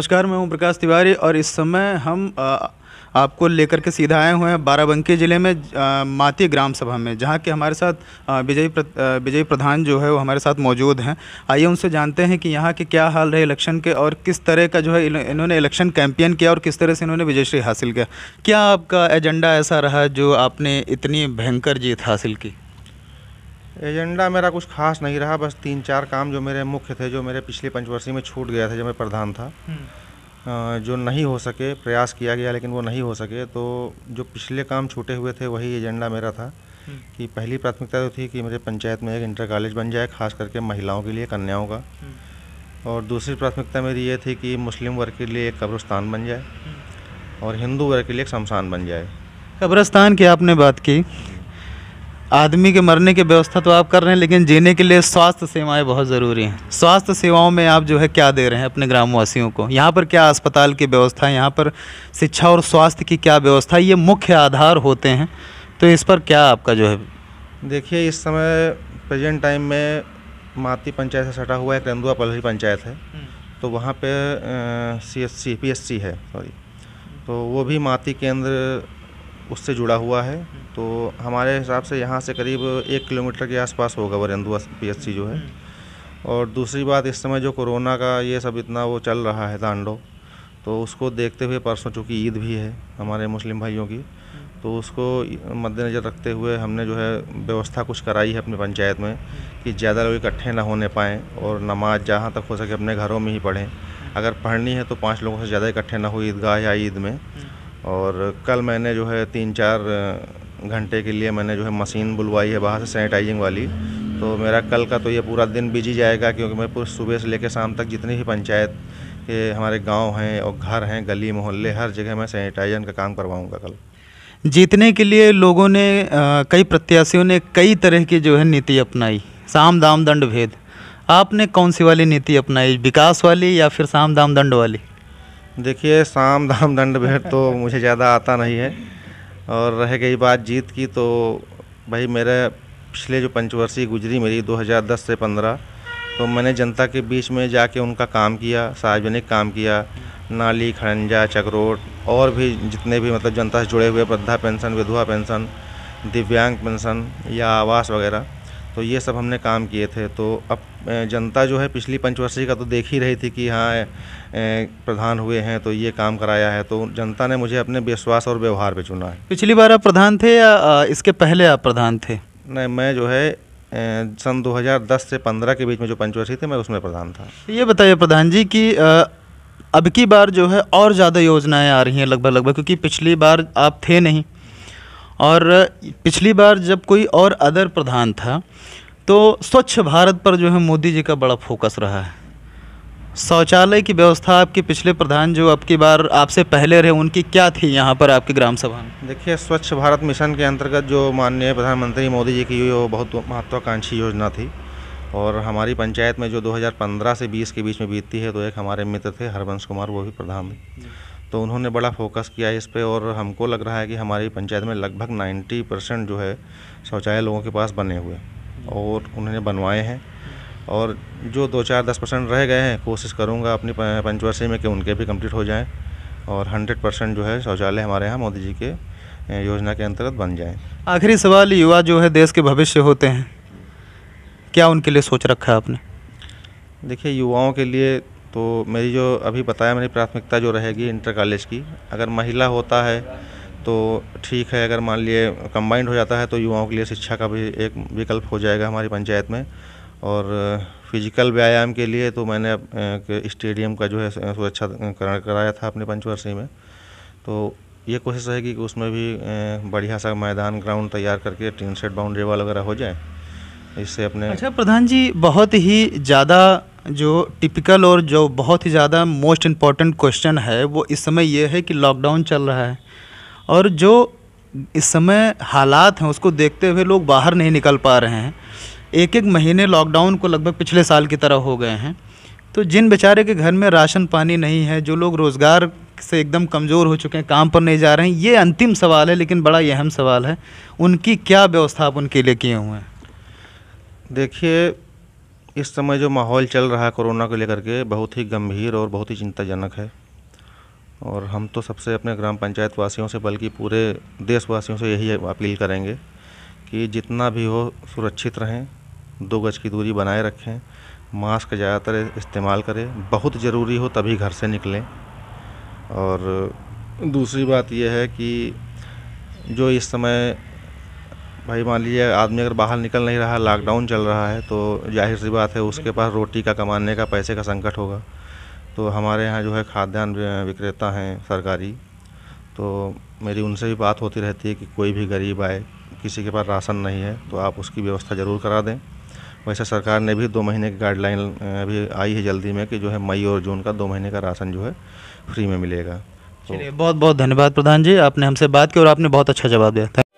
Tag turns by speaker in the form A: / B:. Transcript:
A: नमस्कार मैं हूं प्रकाश तिवारी और इस समय हम आ, आपको लेकर के सीधा आए हुए हैं बाराबंकी ज़िले में माती ग्राम सभा में जहाँ के हमारे साथ विजय विजय प्रधान जो है वो हमारे साथ मौजूद हैं आइए उनसे जानते हैं कि यहाँ के क्या हाल रहे इलेक्शन के और किस तरह का जो है इन्होंने इलेक्शन कैंपेन किया और किस तरह से इन्होंने विजयश्री हासिल किया क्या आपका एजेंडा ऐसा रहा जो आपने इतनी भयंकर जीत हासिल की
B: एजेंडा मेरा कुछ खास नहीं रहा बस तीन चार काम जो मेरे मुख्य थे जो मेरे पिछले पंचवर्षीय में छूट गया था जब मैं प्रधान था हम्म। जो नहीं हो सके प्रयास किया गया लेकिन वो नहीं हो सके तो जो पिछले काम छूटे हुए थे वही एजेंडा मेरा था हम्म। कि पहली प्राथमिकता तो थी कि मेरे पंचायत में एक इंटर कॉलेज बन जाए खास करके महिलाओं के लिए कन्याओं का हम्म। और दूसरी प्राथमिकता मेरी ये थी कि मुस्लिम वर्ग के लिए एक कब्रस्तान बन जाए और हिंदू वर्ग के लिए एक शमशान बन जाए
A: कब्रस्तान की आपने बात की आदमी के मरने की व्यवस्था तो आप कर रहे हैं लेकिन जीने के लिए स्वास्थ्य सेवाएं बहुत ज़रूरी हैं स्वास्थ्य सेवाओं में आप जो है क्या दे रहे हैं अपने ग्रामवासियों को यहाँ पर क्या अस्पताल की व्यवस्था है यहाँ पर शिक्षा और स्वास्थ्य की क्या व्यवस्था ये मुख्य आधार होते हैं तो इस पर क्या आपका जो है
B: देखिए इस समय प्रेजेंट टाइम में माती पंचायत से सटा हुआ एक रंदुआ पलहरी पंचायत है हम्म। तो वहाँ पे C S C P S C है सॉरी तो वो भी माती केंद्र उससे जुड़ा हुआ है तो हमारे हिसाब से यहाँ से करीब एक किलोमीटर के आसपास होगा वरेंदुआ पीएचसी जो है और दूसरी बात इस समय जो कोरोना का ये सब इतना वो चल रहा है तांडो तो उसको देखते हुए परसों चूँकि ईद भी है हमारे मुस्लिम भाइयों की तो उसको मद्देनज़र रखते हुए हमने जो है व्यवस्था कुछ कराई है अपनी पंचायत में कि ज़्यादा लोग इकट्ठे ना होने पाएँ और नमाज जहाँ तक हो सके अपने घरों में ही पढ़ें अगर पढ़नी है तो पाँच लोगों से ज़्यादा इकट्ठे ना हो ईदगाह या ईद में और कल मैंने जो है तीन चार घंटे के लिए मैंने जो है मशीन बुलवाई है बाहर से सैनिटाइजिंग वाली तो मेरा कल का तो ये पूरा दिन बिजी जाएगा क्योंकि मैं पूरे सुबह से लेकर शाम तक जितनी भी पंचायत के हमारे गांव हैं और घर हैं गली मोहल्ले हर जगह मैं सैनिटाइजन का काम करवाऊँगा कल
A: जीतने के लिए लोगों ने आ, कई प्रत्याशियों ने कई तरह की जो है नीति अपनाई साम दाम दंड भेद आपने कौन सी वाली नीति अपनाई विकास वाली या फिर साम दाम दंड वाली देखिए साम दाम दंड भेद तो मुझे ज़्यादा आता नहीं है और रह गई बात जीत
B: की तो भाई मेरे पिछले जो पंचवर्षीय गुजरी मेरी 2010 से 15 तो मैंने जनता के बीच में जाके उनका काम किया सार्वजनिक काम किया नाली खड़ंजा चकरोट और भी जितने भी मतलब जनता से जुड़े हुए वृद्धा पेंशन विधवा पेंशन दिव्यांग पेंशन या आवास वगैरह तो ये सब हमने काम किए थे तो अब जनता जो है पिछली पंचवर्षीय का तो देख ही रही थी कि हाँ प्रधान हुए हैं तो ये काम कराया है तो जनता ने मुझे अपने विश्वास और व्यवहार पे चुना है
A: पिछली बार आप प्रधान थे या इसके पहले आप प्रधान थे
B: नहीं मैं जो है सन 2010 से 15 के बीच में जो पंचवर्षीय थे मैं उसमें प्रधान था
A: ये बताइए प्रधान जी कि अब की बार जो है और ज़्यादा योजनाएँ आ रही हैं लगभग लगभग क्योंकि पिछली बार आप थे नहीं और पिछली बार जब कोई और अदर प्रधान था तो स्वच्छ भारत पर जो है मोदी जी का बड़ा फोकस रहा है शौचालय की व्यवस्था आपके पिछले प्रधान जो आपकी बार आपसे पहले रहे उनकी क्या थी यहाँ पर आपके ग्राम सभा में
B: देखिए स्वच्छ भारत मिशन के अंतर्गत जो माननीय प्रधानमंत्री मोदी जी की वो बहुत महत्वाकांक्षी योजना थी और हमारी पंचायत में जो 2015 से 20 के बीच में बीतती है तो एक हमारे मित्र थे हरबंश कुमार वो भी प्रधान तो उन्होंने बड़ा फोकस किया इस पर और हमको लग रहा है कि हमारी पंचायत में लगभग 90 परसेंट जो है शौचालय लोगों के पास बने हुए और उन्होंने बनवाए हैं और जो दो चार दस परसेंट रह गए हैं कोशिश करूँगा अपनी पंचवर्षीय में कि उनके भी कम्प्लीट हो जाएँ और हंड्रेड परसेंट जो है शौचालय हमारे यहाँ मोदी जी के योजना के अंतर्गत बन जाए
A: आखिरी सवाल युवा जो है देश के भविष्य होते हैं क्या उनके लिए सोच रखा है आपने
B: देखिए युवाओं के लिए तो मेरी जो अभी बताया मेरी प्राथमिकता जो रहेगी इंटर कॉलेज की अगर महिला होता है तो ठीक है अगर मान लिए कंबाइंड हो जाता है तो युवाओं के लिए शिक्षा का भी एक विकल्प हो जाएगा हमारी पंचायत में और फिजिकल व्यायाम के लिए तो मैंने स्टेडियम का जो है सुरक्षाकरण कराया था अपने पंचवर्षीय में तो ये कोशिश रहेगी कि उसमें भी बढ़िया सा मैदान
A: ग्राउंड तैयार करके टीन सेट बाउंड्री वाल वगैरह
B: हो जाए इससे अपने अच्छा
A: प्रधान जी बहुत ही ज़्यादा जो टिपिकल और जो बहुत ही ज़्यादा मोस्ट इम्पॉर्टेंट क्वेश्चन है वो इस समय ये है कि लॉकडाउन चल रहा है और जो इस समय हालात हैं उसको देखते हुए लोग बाहर नहीं निकल पा रहे हैं एक एक महीने लॉकडाउन को लगभग पिछले साल की तरह हो गए हैं तो जिन बेचारे के घर में राशन पानी नहीं है जो लोग रोज़गार से एकदम कमज़ोर हो चुके हैं काम पर नहीं जा रहे हैं ये अंतिम सवाल है लेकिन बड़ा अहम सवाल है उनकी क्या व्यवस्था आप उनके लिए किए हुए हैं देखिए
B: इस समय जो माहौल चल रहा है कोरोना को लेकर के बहुत ही गंभीर और बहुत ही चिंताजनक है और हम तो सबसे अपने ग्राम पंचायत वासियों से बल्कि पूरे देशवासियों से यही अपील करेंगे कि जितना भी हो सुरक्षित रहें दो गज की दूरी बनाए रखें मास्क ज़्यादातर इस्तेमाल करें बहुत ज़रूरी हो तभी घर से निकलें और दूसरी बात यह है कि जो इस समय भाई मान लीजिए आदमी अगर बाहर निकल नहीं रहा लॉकडाउन चल रहा है तो जाहिर सी बात है उसके पास रोटी का कमाने का पैसे का संकट होगा तो हमारे यहाँ जो है खाद्यान्न विक्रेता हैं सरकारी तो मेरी उनसे भी बात होती रहती है कि कोई भी गरीब आए किसी के पास राशन नहीं है तो आप उसकी व्यवस्था ज़रूर करा दें वैसे सरकार ने भी दो महीने की गाइडलाइन अभी आई है जल्दी में कि जो है मई और जून का दो महीने का राशन जो है फ्री में मिलेगा
A: तो बहुत बहुत धन्यवाद प्रधान जी आपने हमसे बात की और आपने बहुत अच्छा जवाब दिया